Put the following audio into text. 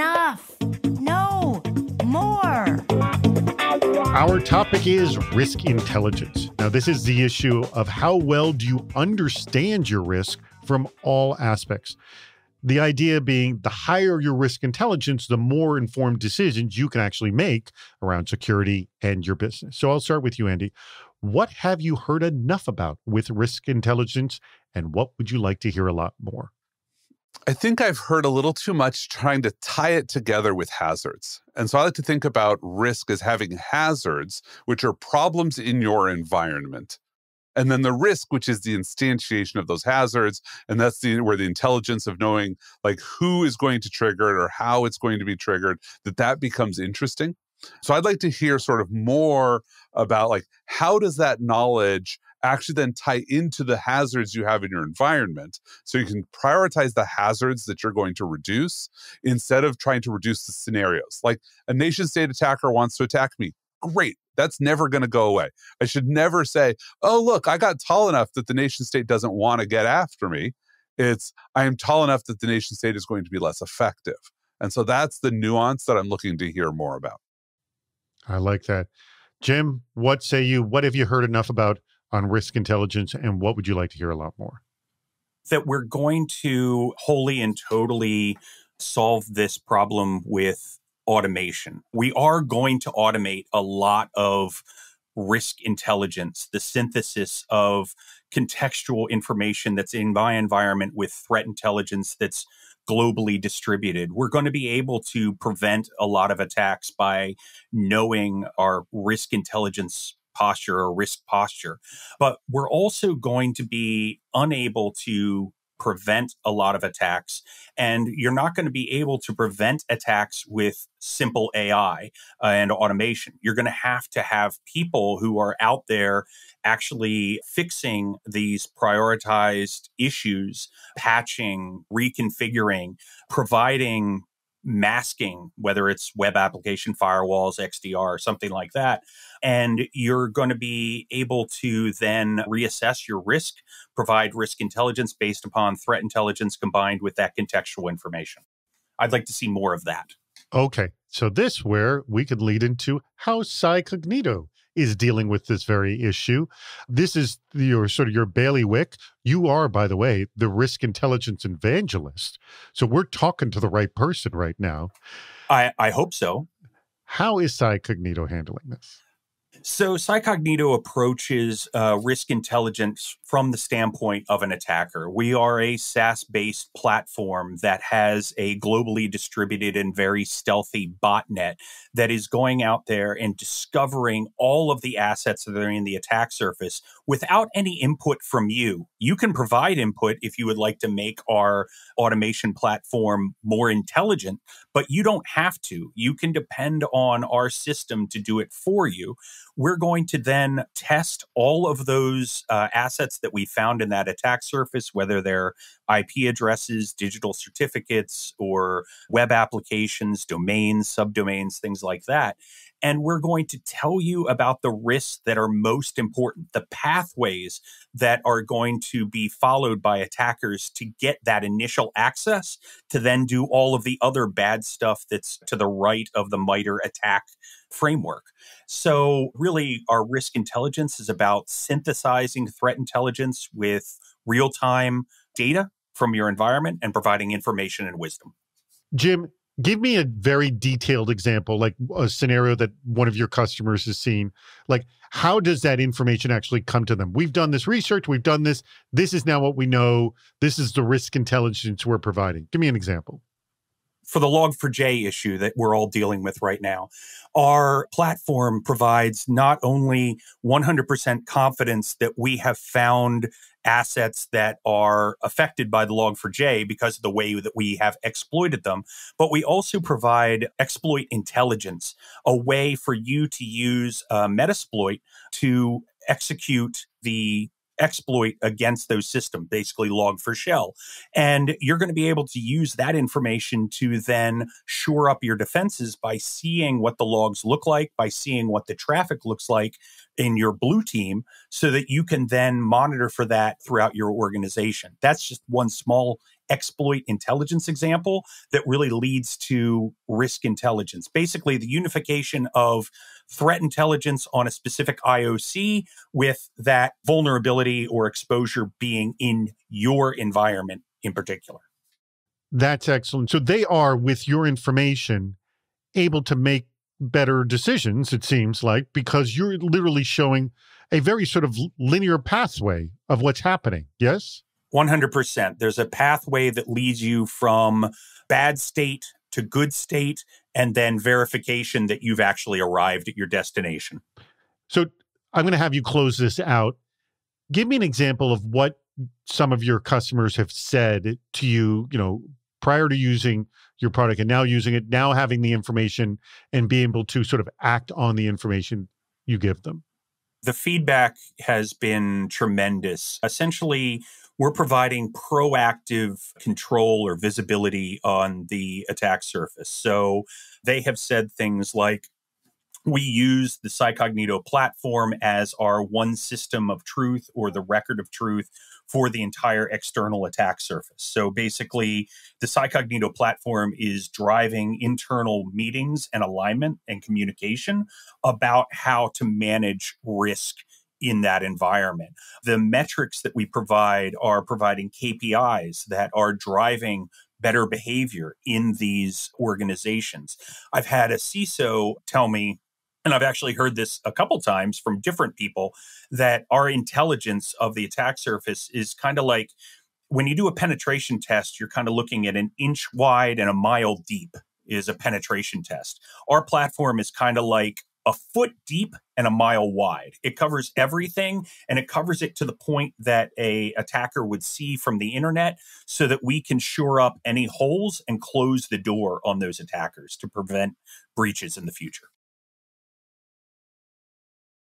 Enough. No. More. Our topic is risk intelligence. Now, this is the issue of how well do you understand your risk from all aspects. The idea being the higher your risk intelligence, the more informed decisions you can actually make around security and your business. So I'll start with you, Andy. What have you heard enough about with risk intelligence, and what would you like to hear a lot more? I think I've heard a little too much trying to tie it together with hazards. And so I like to think about risk as having hazards, which are problems in your environment. And then the risk, which is the instantiation of those hazards. And that's the, where the intelligence of knowing like who is going to trigger it or how it's going to be triggered, that that becomes interesting. So I'd like to hear sort of more about like how does that knowledge actually then tie into the hazards you have in your environment. So you can prioritize the hazards that you're going to reduce instead of trying to reduce the scenarios. Like a nation state attacker wants to attack me. Great. That's never going to go away. I should never say, oh, look, I got tall enough that the nation state doesn't want to get after me. It's, I am tall enough that the nation state is going to be less effective. And so that's the nuance that I'm looking to hear more about. I like that. Jim, what say you? What have you heard enough about on risk intelligence? And what would you like to hear a lot more? That we're going to wholly and totally solve this problem with automation. We are going to automate a lot of risk intelligence, the synthesis of contextual information that's in my environment with threat intelligence that's globally distributed. We're going to be able to prevent a lot of attacks by knowing our risk intelligence posture or risk posture. But we're also going to be unable to prevent a lot of attacks. And you're not going to be able to prevent attacks with simple AI uh, and automation. You're going to have to have people who are out there actually fixing these prioritized issues, patching, reconfiguring, providing masking, whether it's web application firewalls, XDR, something like that. And you're going to be able to then reassess your risk, provide risk intelligence based upon threat intelligence combined with that contextual information. I'd like to see more of that. Okay. So this where we could lead into House Psycognito, is dealing with this very issue. This is your sort of your bailiwick. You are, by the way, the risk intelligence evangelist. So we're talking to the right person right now. I, I hope so. How is Cy Cognito handling this? So, Psycognito approaches uh, risk intelligence from the standpoint of an attacker. We are a SaaS based platform that has a globally distributed and very stealthy botnet that is going out there and discovering all of the assets that are in the attack surface without any input from you. You can provide input if you would like to make our automation platform more intelligent, but you don't have to. You can depend on our system to do it for you we're going to then test all of those uh, assets that we found in that attack surface, whether they're IP addresses, digital certificates, or web applications, domains, subdomains, things like that. And we're going to tell you about the risks that are most important, the pathways that are going to be followed by attackers to get that initial access to then do all of the other bad stuff that's to the right of the MITRE attack framework. So, really, our risk intelligence is about synthesizing threat intelligence with real time data from your environment and providing information and wisdom. Jim, give me a very detailed example, like a scenario that one of your customers has seen. Like, how does that information actually come to them? We've done this research, we've done this. This is now what we know. This is the risk intelligence we're providing. Give me an example for the log4j issue that we're all dealing with right now our platform provides not only 100% confidence that we have found assets that are affected by the log4j because of the way that we have exploited them but we also provide exploit intelligence a way for you to use uh, metasploit to execute the exploit against those systems, basically log for shell. And you're going to be able to use that information to then shore up your defenses by seeing what the logs look like, by seeing what the traffic looks like in your blue team, so that you can then monitor for that throughout your organization. That's just one small exploit intelligence example that really leads to risk intelligence. Basically, the unification of threat intelligence on a specific IOC with that vulnerability or exposure being in your environment in particular. That's excellent. So they are, with your information, able to make better decisions, it seems like, because you're literally showing a very sort of linear pathway of what's happening. Yes? 100%. There's a pathway that leads you from bad state to good state and then verification that you've actually arrived at your destination. So I'm going to have you close this out. Give me an example of what some of your customers have said to you, you know, prior to using your product and now using it, now having the information and being able to sort of act on the information you give them. The feedback has been tremendous. Essentially, we're providing proactive control or visibility on the attack surface. So they have said things like, we use the Psycognito platform as our one system of truth or the record of truth for the entire external attack surface. So basically, the Psycognito platform is driving internal meetings and alignment and communication about how to manage risk in that environment. The metrics that we provide are providing KPIs that are driving better behavior in these organizations. I've had a CISO tell me, and I've actually heard this a couple times from different people, that our intelligence of the attack surface is kind of like when you do a penetration test, you're kind of looking at an inch wide and a mile deep is a penetration test. Our platform is kind of like a foot deep and a mile wide. It covers everything and it covers it to the point that a attacker would see from the internet so that we can shore up any holes and close the door on those attackers to prevent breaches in the future.